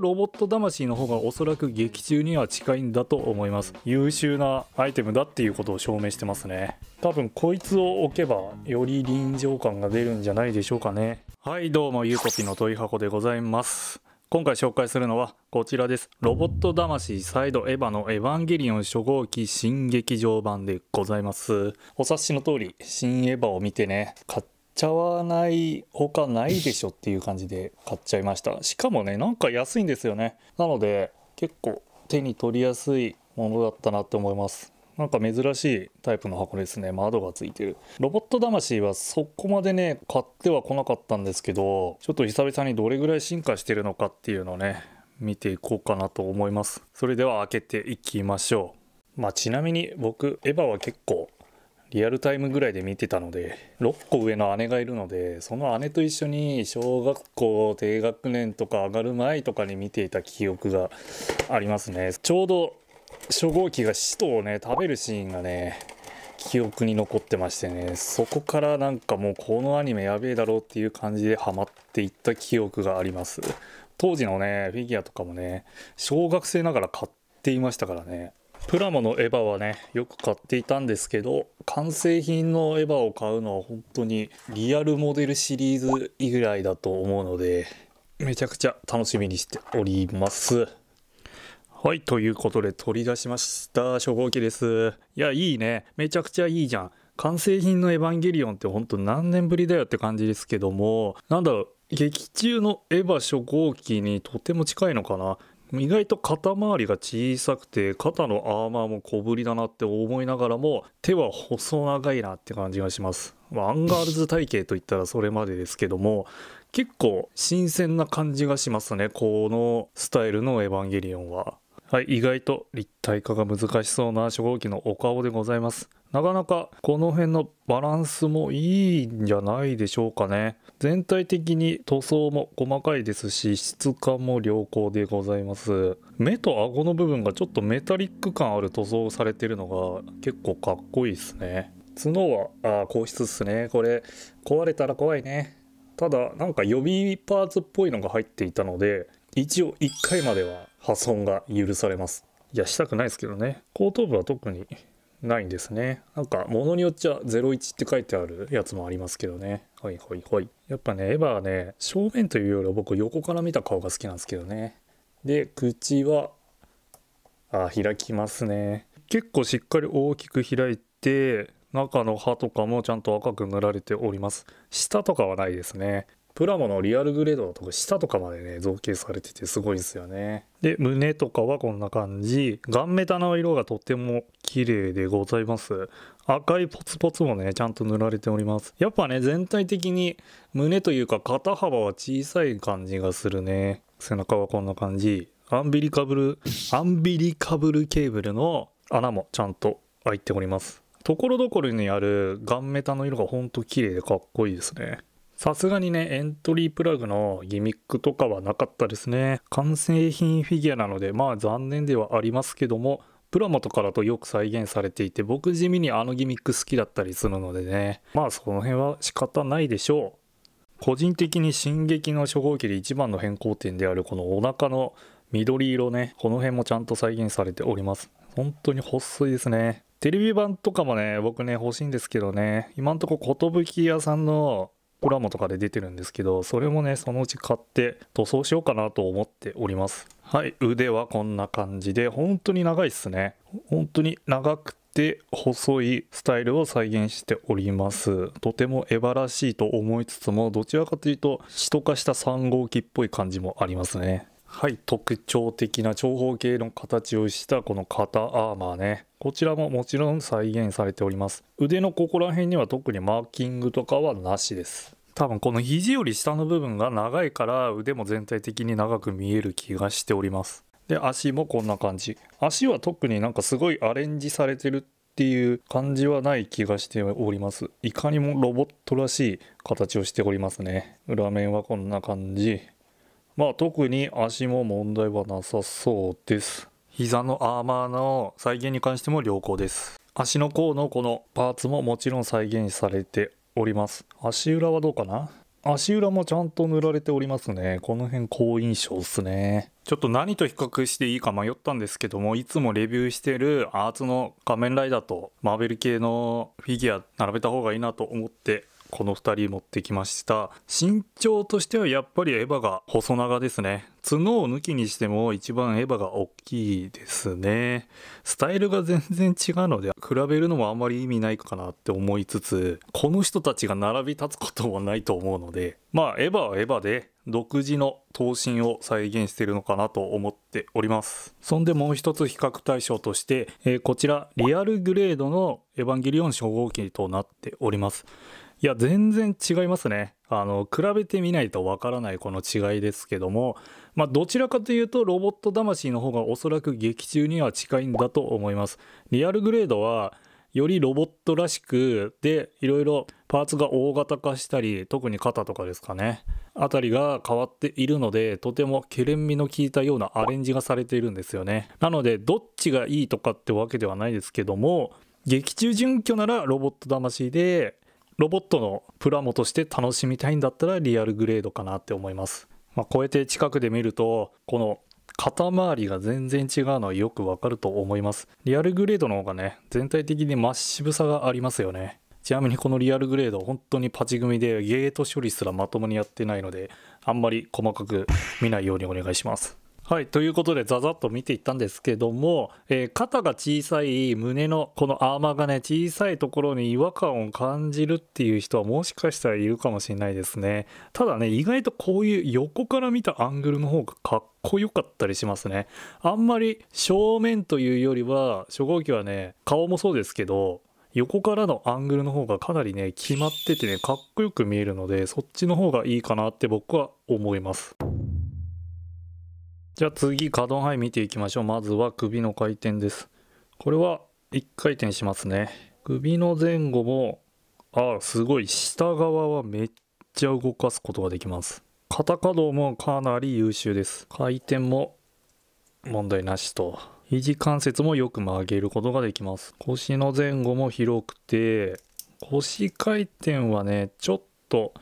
ロボット魂の方がおそらく劇中には近いんだと思います優秀なアイテムだっていうことを証明してますね多分こいつを置けばより臨場感が出るんじゃないでしょうかねはいどうもゆうこぴの問い箱でございます今回紹介するのはこちらです。ロボット魂サイドエヴァのエヴァンゲリオン初号機新劇場版でございます。お察しの通り、新エヴァを見てね、買っちゃわないかないでしょっていう感じで買っちゃいましたしかもねなんか安いんですよねなので結構手に取りやすいものだったなって思いますなんか珍しいタイプの箱ですね窓がついてるロボット魂はそこまでね買っては来なかったんですけどちょっと久々にどれぐらい進化してるのかっていうのをね見ていこうかなと思いますそれでは開けていきましょうまあちなみに僕エヴァは結構リアルタイムぐらいで見てたので6個上の姉がいるのでその姉と一緒に小学校低学年とか上がる前とかに見ていた記憶がありますねちょうど初号機が使徒をね食べるシーンがね記憶に残ってましてねそこからなんかもうこのアニメやべえだろうっていう感じでハマっていった記憶があります当時のねフィギュアとかもね小学生ながら買っていましたからねプラモのエヴァはねよく買っていたんですけど完成品のエヴァを買うのは本当にリアルモデルシリーズ以外だと思うのでめちゃくちゃ楽しみにしておりますはいということで取り出しました初号機ですいやいいねめちゃくちゃいいじゃん完成品のエヴァンゲリオンってほんと何年ぶりだよって感じですけどもなんだろう劇中のエヴァ初号機にとても近いのかな意外と肩周りが小さくて肩のアーマーも小ぶりだなって思いながらも手は細長いなって感じがします、まあ、アンガールズ体型といったらそれまでですけども結構新鮮な感じがしますねこのスタイルのエヴァンゲリオンははい、意外と立体化が難しそうな初号機のお顔でございます。なかなかこの辺のバランスもいいんじゃないでしょうかね。全体的に塗装も細かいですし、質感も良好でございます。目と顎の部分がちょっとメタリック感ある塗装されてるのが結構かっこいいですね。角は、ああ、硬質っすね。これ、壊れたら怖いね。ただ、なんか予備パーツっぽいのが入っていたので、一応1回までは破損が許されますいやしたくないですけどね後頭部は特にないんですねなんか物によっちゃ01って書いてあるやつもありますけどねはいはいはいやっぱねエヴァはね正面というよりは僕横から見た顔が好きなんですけどねで口はあ開きますね結構しっかり大きく開いて中の歯とかもちゃんと赤く塗られております舌とかはないですねプラモのリアルグレードとか下とかまでね造形されててすごいですよねで胸とかはこんな感じガンメタの色がとっても綺麗でございます赤いポツポツもねちゃんと塗られておりますやっぱね全体的に胸というか肩幅は小さい感じがするね背中はこんな感じアンビリカブルアンビリカブルケーブルの穴もちゃんと開いておりますところどころにあるガンメタの色がほんと綺麗でかっこいいですねさすがにね、エントリープラグのギミックとかはなかったですね。完成品フィギュアなので、まあ残念ではありますけども、プラモとかだとよく再現されていて、僕地味にあのギミック好きだったりするのでね。まあその辺は仕方ないでしょう。個人的に進撃の初号機で一番の変更点であるこのお腹の緑色ね、この辺もちゃんと再現されております。本当に細いですね。テレビ版とかもね、僕ね、欲しいんですけどね、今んとこ寿屋さんのコラムとかで出てるんですけど、それもね、そのうち買って塗装しようかなと思っております。はい、腕はこんな感じで、本当に長いっすね。本当に長くて細いスタイルを再現しております。とてもエバらしいと思いつつも、どちらかというと、首都化した3号機っぽい感じもありますね。はい、特徴的な長方形の形をしたこの肩アーマーね。こちらももちろん再現されております。腕のここら辺には特にマーキングとかはなしです。多分この肘より下の部分が長いから腕も全体的に長く見える気がしております。で、足もこんな感じ。足は特になんかすごいアレンジされてるっていう感じはない気がしております。いかにもロボットらしい形をしておりますね。裏面はこんな感じ。まあ特に足も問題はなさそうです。膝のアーマーの再現に関しても良好です。足の甲のこのパーツももちろん再現されております。足裏はどうかな足裏もちゃんと塗られておりますね。この辺好印象っすね。ちょっと何と比較していいか迷ったんですけども、いつもレビューしてるアーツの仮面ライダーとマーベル系のフィギュア並べた方がいいなと思ってこの2人持ってきました身長としてはやっぱりエヴァが細長ですね角を抜きにしても一番エヴァが大きいですねスタイルが全然違うので比べるのもあまり意味ないかなって思いつつこの人たちが並び立つこともないと思うのでまあエヴァはエヴァで独自の等身を再現しているのかなと思っておりますそんでもう一つ比較対象として、えー、こちらリアルグレードのエヴァンゲリオン初号機となっておりますいや、全然違いますね。あの、比べてみないとわからないこの違いですけども、まあ、どちらかというと、ロボット魂の方がおそらく劇中には近いんだと思います。リアルグレードは、よりロボットらしく、で、いろいろパーツが大型化したり、特に肩とかですかね、あたりが変わっているので、とてもケレン味の効いたようなアレンジがされているんですよね。なので、どっちがいいとかってわけではないですけども、劇中準拠ならロボット魂で、ロボットのプラモとして楽しみたいんだったらリアルグレードかなって思います。まあ、こうやって近くで見ると、この肩周りが全然違うのはよくわかると思います。リアルグレードの方がね、全体的にマッシブさがありますよね。ちなみにこのリアルグレード、本当にパチ組でゲート処理すらまともにやってないので、あんまり細かく見ないようにお願いします。はい。ということで、ざざっと見ていったんですけども、えー、肩が小さい、胸のこのアーマーがね、小さいところに違和感を感じるっていう人はもしかしたらいるかもしれないですね。ただね、意外とこういう横から見たアングルの方がかっこよかったりしますね。あんまり正面というよりは、初号機はね、顔もそうですけど、横からのアングルの方がかなりね、決まっててね、かっこよく見えるので、そっちの方がいいかなって僕は思います。じゃあ次、可動範囲見ていきましょう。まずは首の回転です。これは1回転しますね。首の前後も、ああ、すごい。下側はめっちゃ動かすことができます。肩可動もかなり優秀です。回転も問題なしと。肘関節もよく曲げることができます。腰の前後も広くて、腰回転はね、ちょっと、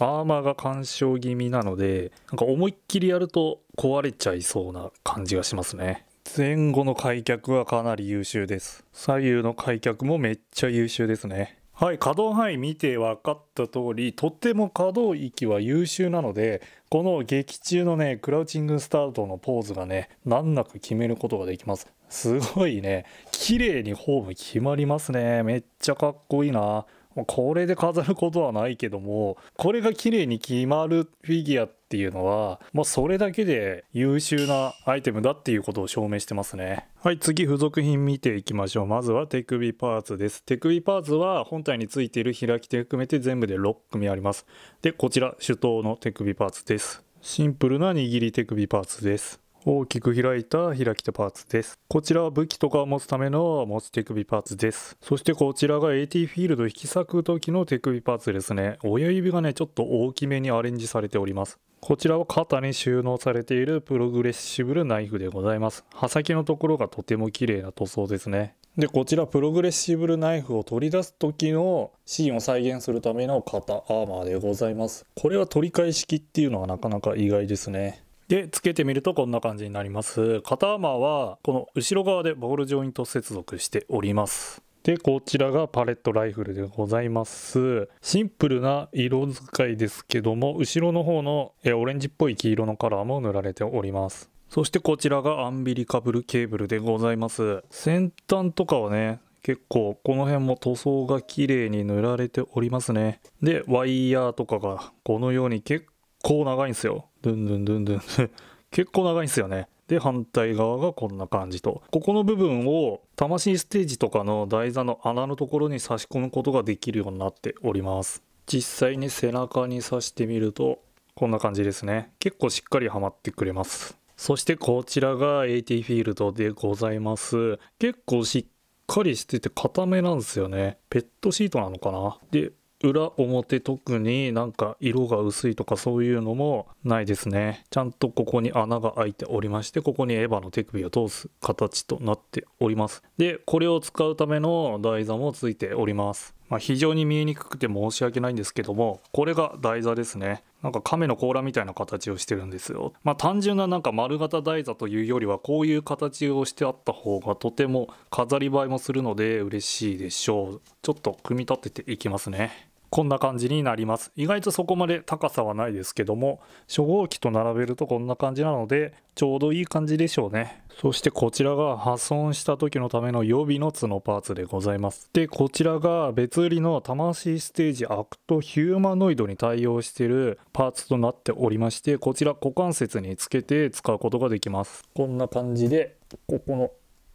アーマーが干渉気味なので、なんか思いっきりやると壊れちゃいそうな感じがしますね前後の開脚はかなり優秀です左右の開脚もめっちゃ優秀ですねはい可動範囲見て分かった通りとっても可動域は優秀なのでこの劇中のねクラウチングスタートのポーズがね難なく決めることができますすごいね綺麗にホーム決まりますねめっちゃかっこいいなこれで飾ることはないけどもこれが綺麗に決まるフィギュアっていうのはもうそれだけで優秀なアイテムだっていうことを証明してますねはい次付属品見ていきましょうまずは手首パーツです手首パーツは本体についている開き手含めて全部で6組ありますでこちら手刀の手首パーツですシンプルな握り手首パーツです大きく開いた開き手パーツです。こちらは武器とかを持つための持ち手首パーツです。そしてこちらが AT フィールド引き裂く時の手首パーツですね。親指がね、ちょっと大きめにアレンジされております。こちらは肩に収納されているプログレッシブルナイフでございます。刃先のところがとても綺麗な塗装ですね。で、こちらプログレッシブルナイフを取り出す時のシーンを再現するための型アーマーでございます。これは取り返し式っていうのはなかなか意外ですね。でつけてみるとこんな感じになります肩幅はこの後ろ側でボールジョイント接続しておりますでこちらがパレットライフルでございますシンプルな色使いですけども後ろの方のオレンジっぽい黄色のカラーも塗られておりますそしてこちらがアンビリカブルケーブルでございます先端とかはね結構この辺も塗装が綺麗に塗られておりますねでワイヤーとかがこのように結構長いんですよドゥンドゥンドゥンドゥン 結構長いんですよねで反対側がこんな感じとここの部分を魂ステージとかの台座の穴のところに差し込むことができるようになっております実際に背中に刺してみるとこんな感じですね結構しっかりはまってくれますそしてこちらが AT フィールドでございます結構しっかりしてて固めなんですよねペットシートなのかなで裏表特になんか色が薄いとかそういうのもないですねちゃんとここに穴が開いておりましてここにエヴァの手首を通す形となっておりますでこれを使うための台座もついておりますまあ、非常に見えにくくて申し訳ないんですけどもこれが台座ですねなんか亀の甲羅みたいな形をしてるんですよまあ、単純ななんか丸型台座というよりはこういう形をしてあった方がとても飾り映えもするので嬉しいでしょうちょっと組み立てていきますねこんな感じになります。意外とそこまで高さはないですけども、初号機と並べるとこんな感じなので、ちょうどいい感じでしょうね。そしてこちらが破損した時のための予備の角パーツでございます。で、こちらが別売りの魂ステージアクトヒューマノイドに対応してるパーツとなっておりまして、こちら股関節につけて使うことができます。こんな感じで、ここの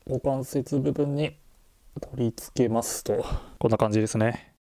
股関節部分に取り付けますと、こんな感じですね。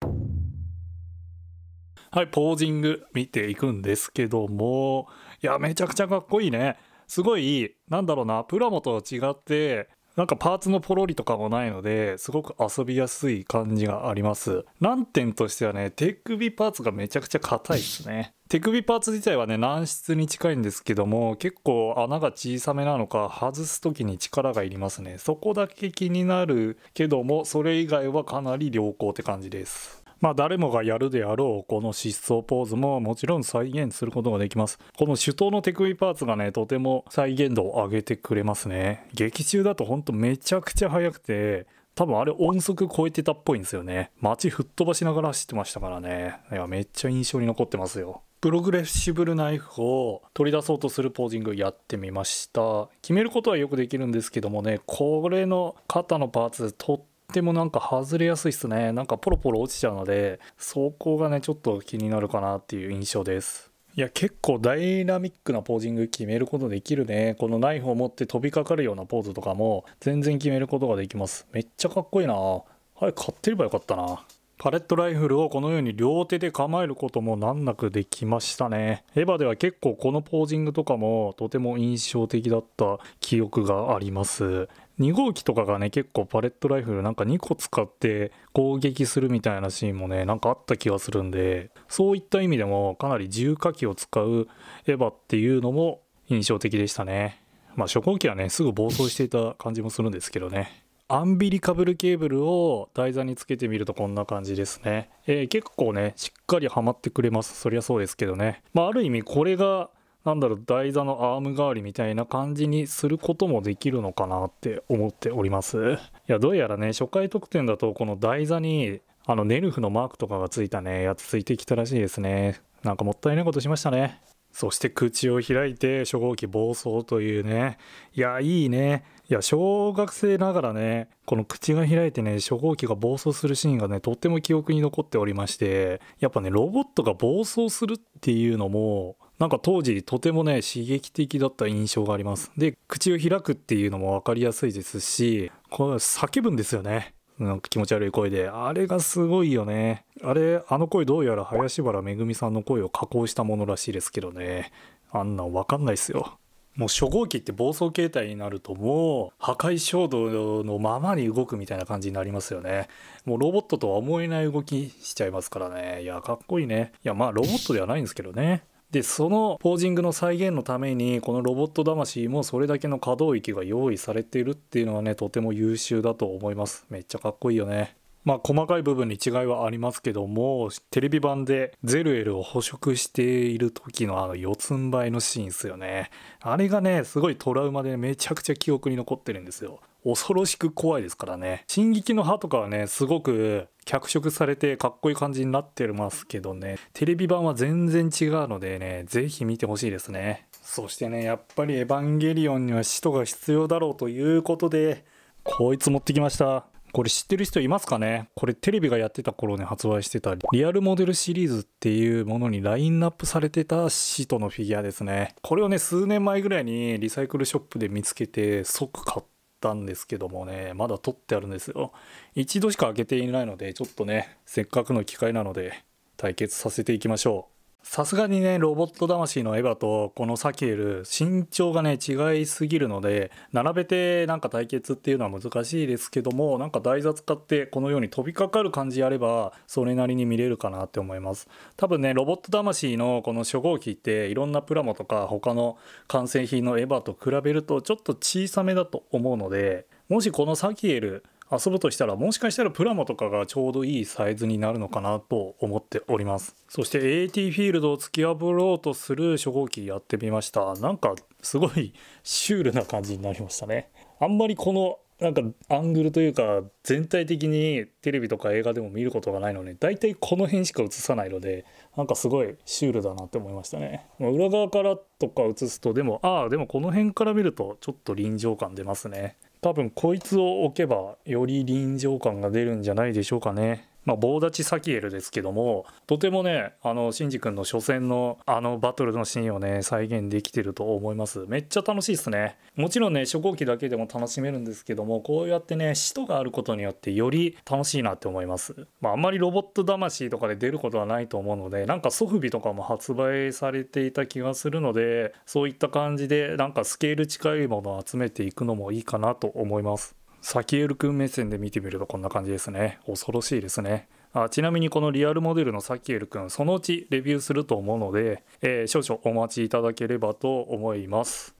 はい、ポージング見ていくんですけども、いや、めちゃくちゃかっこいいね。すごい、なんだろうな、プラモと違って、なんかパーツのポロリとかもないので、すごく遊びやすい感じがあります。難点としてはね、手首パーツがめちゃくちゃ硬いですね。手首パーツ自体はね、軟質に近いんですけども、結構穴が小さめなのか、外す時に力がいりますね。そこだけ気になるけども、それ以外はかなり良好って感じです。まあ、誰もがやるであろうこの疾走ポーズももちろん再現することができますこの手刀の手首パーツがねとても再現度を上げてくれますね劇中だとほんとめちゃくちゃ速くて多分あれ音速超えてたっぽいんですよね街吹っ飛ばしながら走ってましたからねいやめっちゃ印象に残ってますよプログレッシブルナイフを取り出そうとするポージングやってみました決めることはよくできるんですけどもねこれの肩のパーツ取っててもなんか外れやすいっすね。なんかポロポロ落ちちゃうので、走行がね、ちょっと気になるかなっていう印象です。いや結構ダイナミックなポージング決めることできるねこのナイフを持って飛びかかるようなポーズとかも全然決めることができますめっちゃかっこいいなはい買ってればよかったなパレットライフルをこのように両手で構えることも難なくできましたね。エヴァでは結構このポージングとかもとても印象的だった記憶があります。2号機とかがね結構パレットライフルなんか2個使って攻撃するみたいなシーンもねなんかあった気がするんでそういった意味でもかなり重火器を使うエヴァっていうのも印象的でしたねまあ初号機はねすぐ暴走していた感じもするんですけどねアンビリカブルケーブルを台座につけてみるとこんな感じですね、えー、結構ねしっかりはまってくれますそりゃそうですけどねまあある意味これがなんだろう、台座のアーム代わりみたいな感じにすることもできるのかなって思っております。いや、どうやらね、初回特典だと、この台座に、あの、ネルフのマークとかがついたね、やつついてきたらしいですね。なんかもったいないことしましたね。そして口を開いて初号機暴走というね。いや、いいね。いや、小学生ながらね、この口が開いてね、初号機が暴走するシーンがね、とっても記憶に残っておりまして、やっぱね、ロボットが暴走するっていうのも、なんか当時とてもね刺激的だった印象がありますで口を開くっていうのも分かりやすいですしこれ叫ぶんですよねなんか気持ち悪い声であれがすごいよねあれあの声どうやら林原めぐみさんの声を加工したものらしいですけどねあんな分かんないっすよもう初号機って暴走形態になるともう破壊衝動のままに動くみたいな感じになりますよねもうロボットとは思えない動きしちゃいますからねいやかっこいいねいやまあロボットではないんですけどねでそのポージングの再現のためにこのロボット魂もそれだけの可動域が用意されているっていうのはねとても優秀だと思いますめっちゃかっこいいよねまあ細かい部分に違いはありますけどもテレビ版でゼルエルを捕食している時のあの四つん這いのシーンっすよねあれがねすごいトラウマでめちゃくちゃ記憶に残ってるんですよ恐ろしく怖いですからね。進撃の歯とかはね、すごく脚色されてかっこいい感じになってますけどね。テレビ版は全然違うのでね、ぜひ見てほしいですね。そしてね、やっぱりエヴァンゲリオンには使徒が必要だろうということで、こいつ持ってきました。これ知ってる人いますかねこれテレビがやってた頃ね発売してたリアルモデルシリーズっていうものにラインナップされてたシトのフィギュアですねこれをね数年前ぐらいにリサイクルショップで見つけて即買ってたんですけどもねまだ取ってあるんですよ一度しか開けていないのでちょっとねせっかくの機会なので対決させていきましょうさすがにね、ロボット魂のエヴァとこのサキエル、身長がね、違いすぎるので、並べてなんか対決っていうのは難しいですけども、なんか台座使ってこのように飛びかかる感じやれば、それなりに見れるかなって思います。多分ね、ロボット魂のこの初号機って、いろんなプラモとか他の完成品のエヴァと比べるとちょっと小さめだと思うので、もしこのサキエル、遊ぶとしたらもしかしたらプラモとかがちょうどいいサイズになるのかなと思っておりますそして AT フィールドを突き破ろうとする初号機やってみましたなんかすごいシュールな感じになりましたねあんまりこのなんかアングルというか全体的にテレビとか映画でも見ることがないので大体この辺しか映さないのでなんかすごいシュールだなって思いましたね、まあ、裏側からとか映すとでもああでもこの辺から見るとちょっと臨場感出ますね多分こいつを置けばより臨場感が出るんじゃないでしょうかね。まあ、棒立ちサキエルですけども、とてもね、あの、シンジ君の初戦のあのバトルのシーンをね、再現できてると思います。めっちゃ楽しいですね。もちろんね、初号機だけでも楽しめるんですけども、こうやってね、使徒があることによってより楽しいなって思います。まあ、あんまりロボット魂とかで出ることはないと思うので、なんかソフビとかも発売されていた気がするので、そういった感じで、なんかスケール近いものを集めていくのもいいかなと思います。サキエル君目線で見てみるとこんな感じですね。恐ろしいですね。あちなみにこのリアルモデルのサキエル君、そのうちレビューすると思うので、えー、少々お待ちいただければと思います。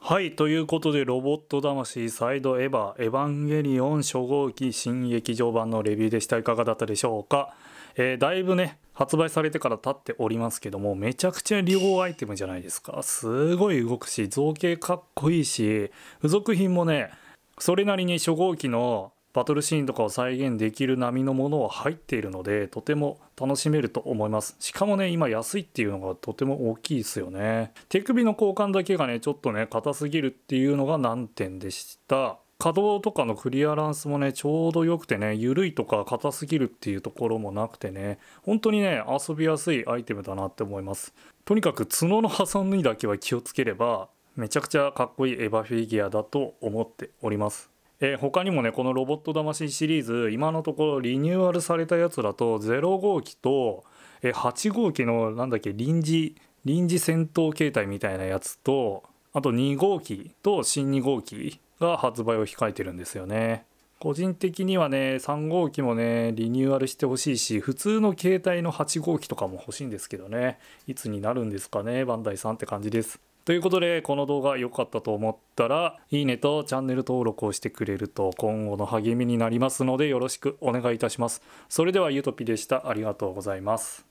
はい、ということで、ロボット魂サイドエヴァ、エヴァンゲリオン初号機新劇場版のレビューでした。いかがだったでしょうか。えー、だいぶね、発売されてから経っておりますけどもめちゃくちゃ両アイテムじゃないですかすごい動くし造形かっこいいし付属品もねそれなりに初号機のバトルシーンとかを再現できる波のものは入っているのでとても楽しめると思いますしかもね今安いっていうのがとても大きいですよね手首の交換だけがねちょっとね硬すぎるっていうのが難点でした稼働とかのクリアランスもね、ちょうど良くてね、緩いとか硬すぎるっていうところもなくてね、本当にね、遊びやすいアイテムだなって思います。とにかく角の挟みだけは気をつければ、めちゃくちゃかっこいいエヴァフィギュアだと思っております。え他にもね、このロボット魂シリーズ、今のところリニューアルされたやつだと、0号機と、え8号機の、なんだっけ、臨時、臨時戦闘形態みたいなやつと、あと2号機と新2号機が発売を控えてるんですよね。個人的にはね3号機もねリニューアルしてほしいし普通の携帯の8号機とかも欲しいんですけどねいつになるんですかねバンダイさんって感じです。ということでこの動画良かったと思ったらいいねとチャンネル登録をしてくれると今後の励みになりますのでよろしくお願いいたします。それではゆとぴでした。ありがとうございます。